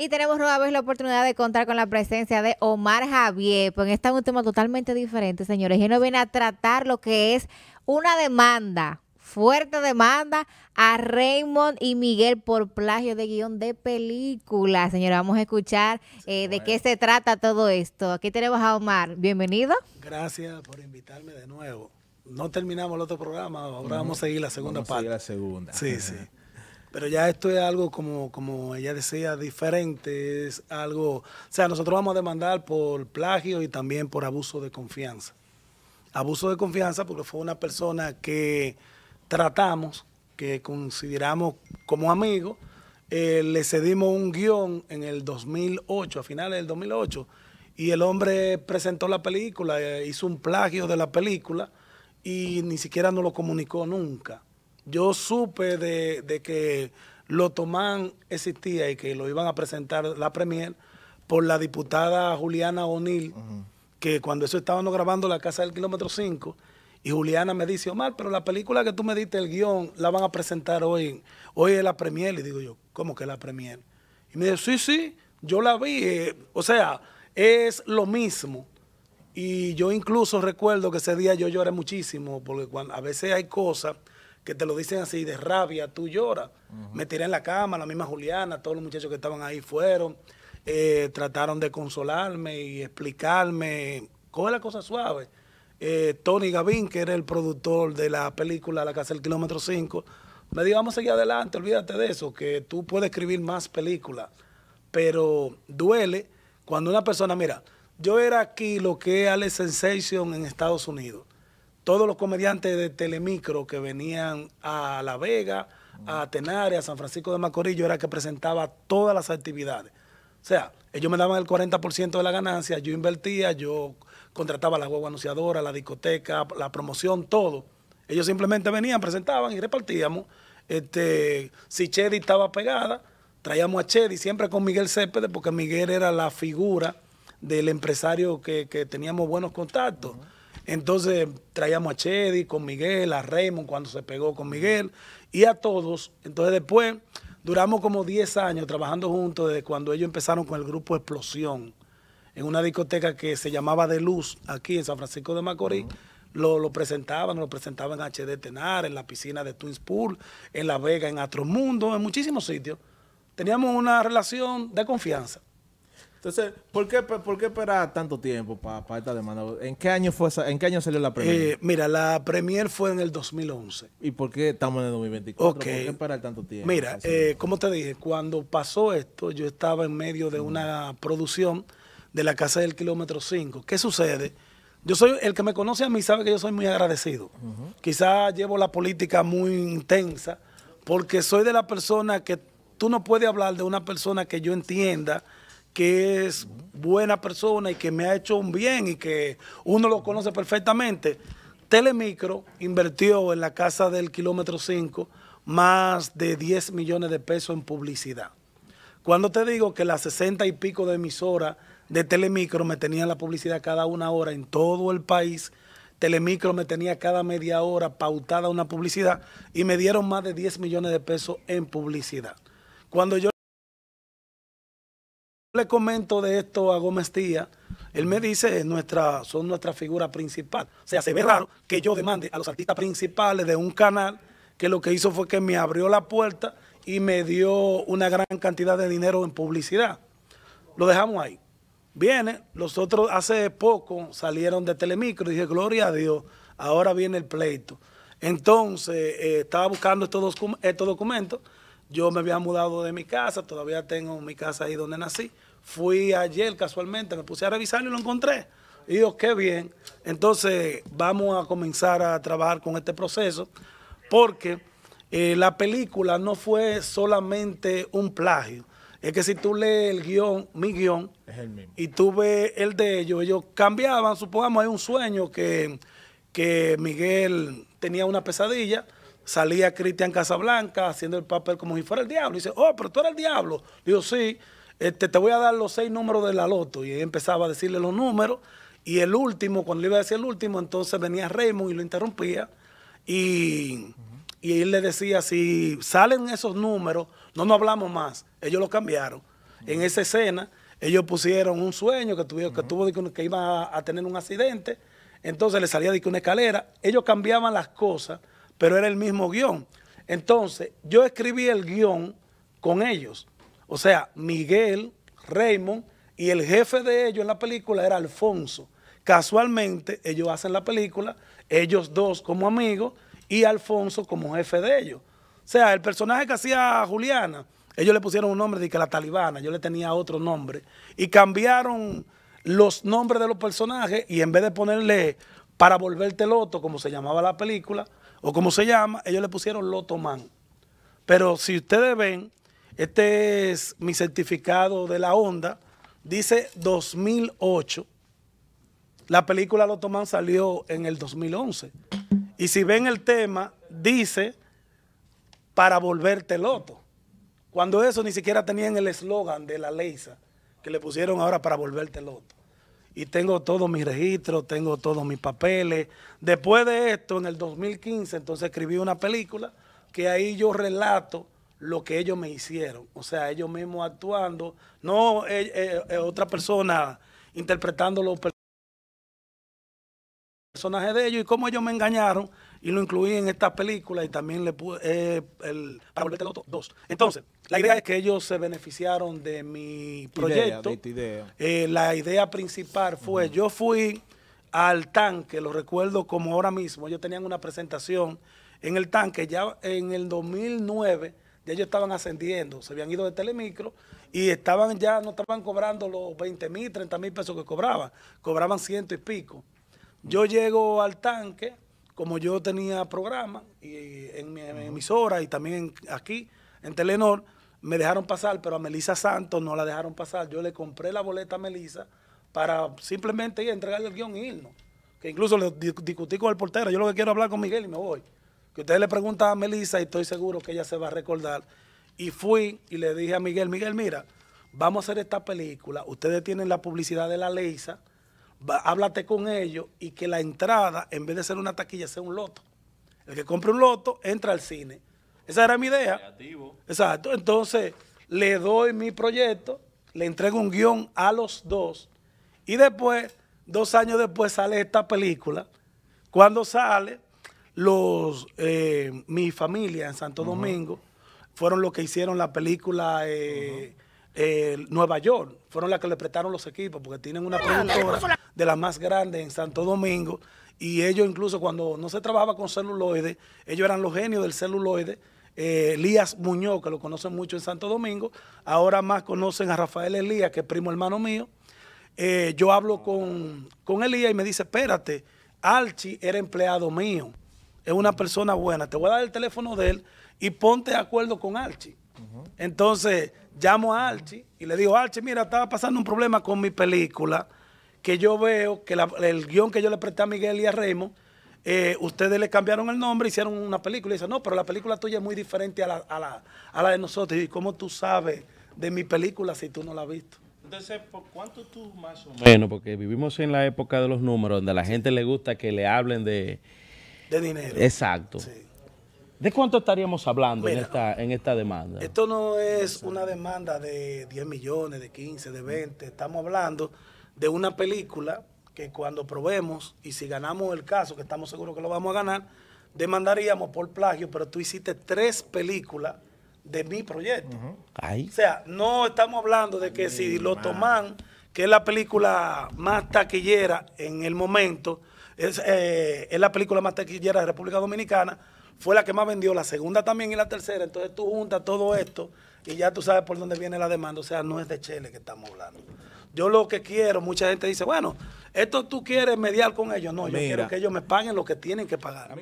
Y tenemos nueva vez la oportunidad de contar con la presencia de Omar Javier. Pues esta es un tema totalmente diferente, señores. Y nos viene a tratar lo que es una demanda, fuerte demanda a Raymond y Miguel por plagio de guión de película. Señora, vamos a escuchar eh, de qué se trata todo esto. Aquí tenemos a Omar. Bienvenido. Gracias por invitarme de nuevo. No terminamos el otro programa, ahora vamos a seguir la segunda parte. la segunda. Sí, sí. Pero ya esto es algo, como, como ella decía, diferente. Es algo. O sea, nosotros vamos a demandar por plagio y también por abuso de confianza. Abuso de confianza porque fue una persona que tratamos, que consideramos como amigo. Eh, le cedimos un guión en el 2008, a finales del 2008, y el hombre presentó la película, eh, hizo un plagio de la película y ni siquiera nos lo comunicó nunca yo supe de, que que tomán existía y que lo iban a presentar la premier por la diputada Juliana O'Neill, que cuando eso estábamos grabando la Casa del Kilómetro 5, y Juliana me dice, Omar, pero la película que tú me diste, el guión, la van a presentar hoy. Hoy es la premier. Y digo yo, ¿cómo que la premier? Y me dice, sí, sí, yo la vi. Eh, o sea, es lo mismo. Y yo incluso recuerdo que ese día yo lloré muchísimo, porque a veces hay cosas que te lo dicen así de rabia, tú lloras. Me tiré en la cama, la misma Juliana, todos los muchachos que estaban ahí fueron, eh, trataron de consolarme y explicarme, coge la cosa suave. Eh, Tony Gavín, que era el productor de la película La Casa del Kilómetro 5, me dijo, vamos a seguir adelante, olvídate de eso, que tú puedes escribir más películas, pero duele cuando una persona, mira, yo era aquí lo que es Alex Sensation en Estados Unidos todos los comediantes de Telemicro que venían a La Vega, a Tenare, a San Francisco de Macorillo, era que presentaba todas las actividades. O sea, ellos me daban el 40% de la ganancia, yo invertía, yo contrataba la huevo anunciadora, la discoteca, la promoción, todo. Ellos simplemente venían, presentaban y repartíamos. Este, si Chedi estaba pegada, traíamos a Chedi siempre con Miguel Céspedes, porque Miguel era la figura del empresario que, teníamos buenos contactos. Entonces traíamos a Chedi con Miguel, a Raymond cuando se pegó con Miguel y a todos. Entonces después duramos como 10 años trabajando juntos desde cuando ellos empezaron con el grupo Explosión en una discoteca que se llamaba De Luz aquí en San Francisco de Macorís. Lo, lo, presentaban, lo presentaban en HD Tenar, en la piscina de Twins Pool, en La Vega, en Atromundo, en muchísimos sitios. Teníamos una relación de confianza. Entonces, ¿por qué, esperar tanto tiempo para esta demanda? ¿En qué año fue en qué año salió la eh, Premier? mira, la Premier fue en el 2011. ¿Y por qué estamos en el 2024? ¿Por qué esperar tanto tiempo? Mira, eh, como te dije, cuando pasó esto, yo estaba en medio de una producción de la Casa del Kilómetro 5. ¿Qué sucede? Yo soy, el que me conoce a mí sabe que yo soy muy agradecido. Quizás llevo la política muy intensa, porque soy de la persona que tú no puedes hablar de una persona que yo entienda que es buena persona y que me ha hecho un bien y que uno lo conoce perfectamente, Telemicro invirtió en la casa del kilómetro 5 más de 10 millones de pesos en publicidad. Cuando te digo que las 60 y pico de emisoras de Telemicro me tenían la publicidad cada una hora en todo el país, Telemicro me tenía cada media hora pautada una publicidad y me dieron más de 10 millones de pesos en publicidad. Cuando yo le comento de esto a Gómez Díaz, Él me dice, nuestra, son nuestra figura principal. O sea, se ve raro que yo demande a los artistas principales de un canal que lo que hizo fue que me abrió la puerta y me dio una gran cantidad de dinero en publicidad. Lo dejamos ahí. Viene, los otros hace poco salieron de Telemicro y dije, gloria a Dios, ahora viene el pleito. Entonces, eh, estaba buscando estos, estos documentos. Yo me había mudado de mi casa, todavía tengo mi casa ahí donde nací. Fui ayer casualmente, me puse a revisar y lo encontré. Y yo, qué bien. Entonces vamos a comenzar a trabajar con este proceso porque eh, la película no fue solamente un plagio. Es que si tú lees el guión, mi guión, y tú ves el de ellos, ellos cambiaban, supongamos, hay un sueño que, Miguel tenía una pesadilla, salía Cristian Casablanca haciendo el papel como si fuera el diablo. Y dice, oh, pero tú eres el diablo. Digo, sí. Este, te voy a dar los seis números de la loto. Y él empezaba a decirle los números. Y el último, cuando le iba a decir el último, entonces venía Raymond y lo interrumpía. Y, él le decía, si salen esos números, no nos hablamos más. Ellos lo cambiaron. En esa escena, ellos pusieron un sueño que, tuvieron, que tuvo que iba a, a, tener un accidente. Entonces le salía de una escalera. Ellos cambiaban las cosas, pero era el mismo guión. Entonces, yo escribí el guión con ellos. O sea, Miguel, Raymond y el jefe de ellos en la película era Alfonso. Casualmente ellos hacen la película, ellos dos como amigos y Alfonso como jefe de ellos. O sea, el personaje que hacía Juliana, ellos le pusieron un nombre de que la talibana, yo le tenía otro nombre. Y cambiaron los nombres de los personajes y en vez de ponerle para volverte loto, como se llamaba la película, o como se llama, ellos le pusieron Loto Man. Pero si ustedes ven, este es mi certificado de la onda. Dice 2008. La película Loto salió en el 2011. Y si ven el tema, dice para volverte loto. Cuando eso ni siquiera tenían el eslogan de la Leisa que le pusieron ahora para volverte loto. Y tengo todos mis registros, tengo todos mis papeles. Después de esto, en el 2015, entonces escribí una película que ahí yo relato lo que ellos me hicieron. O sea, ellos mismos actuando, no eh, eh, eh, otra persona interpretando los personajes de ellos y cómo ellos me engañaron y lo incluí en esta película y también le pude, el, para volverte dos. Entonces, la idea es que ellos se beneficiaron de mi proyecto. la idea principal fue, yo fui al tanque, lo recuerdo como ahora mismo, ellos tenían una presentación en el tanque, ya en el 2009 ya ellos estaban ascendiendo, se habían ido de Telemicro y estaban ya, no estaban cobrando los 20 mil, 30 mil pesos que cobraban, cobraban ciento y pico. Yo llego al tanque, como yo tenía programa y, eh, en mi emisora y también aquí en Telenor, me dejaron pasar, pero a Melisa Santos no la dejaron pasar. Yo le compré la boleta a Melisa para simplemente ir a entregarle el guión y irnos. Que incluso le discutí con el portero, yo lo que quiero hablar con Miguel y me voy que ustedes le preguntan a Melissa y estoy seguro que ella se va a recordar. Y fui y le dije a Miguel, Miguel, mira, vamos a hacer esta película, ustedes tienen la publicidad de la Leisa, háblate con ellos y que la entrada, en vez de ser una taquilla, sea un loto. El que compre un loto, entra al cine. Esa era mi idea. Creativo. Exacto. Entonces, le doy mi proyecto, le entrego un guión a los dos y después, dos años después, sale esta película. Cuando sale, los eh, mi familia en Santo Domingo fueron los que hicieron la película eh, eh, Nueva York. Fueron las que le prestaron los equipos porque tienen una productora de las más grandes en Santo Domingo. Y ellos incluso cuando no se trabajaba con celuloide, ellos eran los genios del celuloide. Elías Muñoz, que lo conocen mucho en Santo Domingo, ahora más conocen a Rafael Elías, que es primo hermano mío. yo hablo con, con Elías y me dice, espérate, Archie era empleado mío es una persona buena. Te voy a dar el teléfono de él y ponte de acuerdo con Archie. Entonces llamo a Archie y le digo, Archie, mira, estaba pasando un problema con mi película, que yo veo que el guión que yo le presté a Miguel y a Remo, eh, ustedes le cambiaron el nombre, hicieron una película. Y dice, no, pero la película tuya es muy diferente a la, de nosotros. Y ¿cómo tú sabes de mi película si tú no la has visto? Entonces, cuánto tú más o menos? Bueno, porque vivimos en la época de los números, donde a la gente le gusta que le hablen de de dinero. Exacto. ¿De cuánto estaríamos hablando en, esta, demanda? Esto no es una demanda de 10 millones, de 15, de 20. Estamos hablando de una película que cuando probemos y si ganamos el caso, que estamos seguros que lo vamos a ganar, demandaríamos por plagio, pero tú hiciste tres películas de mi proyecto. Ahí. O sea, no estamos hablando de que si lo toman, que es la película más taquillera en el momento, eh, es, la película más taquillera de República Dominicana. Fue la que más vendió, la segunda también y la tercera. Entonces tú juntas todo esto y ya tú sabes por dónde viene la demanda. O sea, no es de Chile que estamos hablando. Yo lo que quiero, mucha gente dice, bueno, esto tú quieres mediar con ellos. No, yo quiero que ellos me paguen lo que tienen que pagar.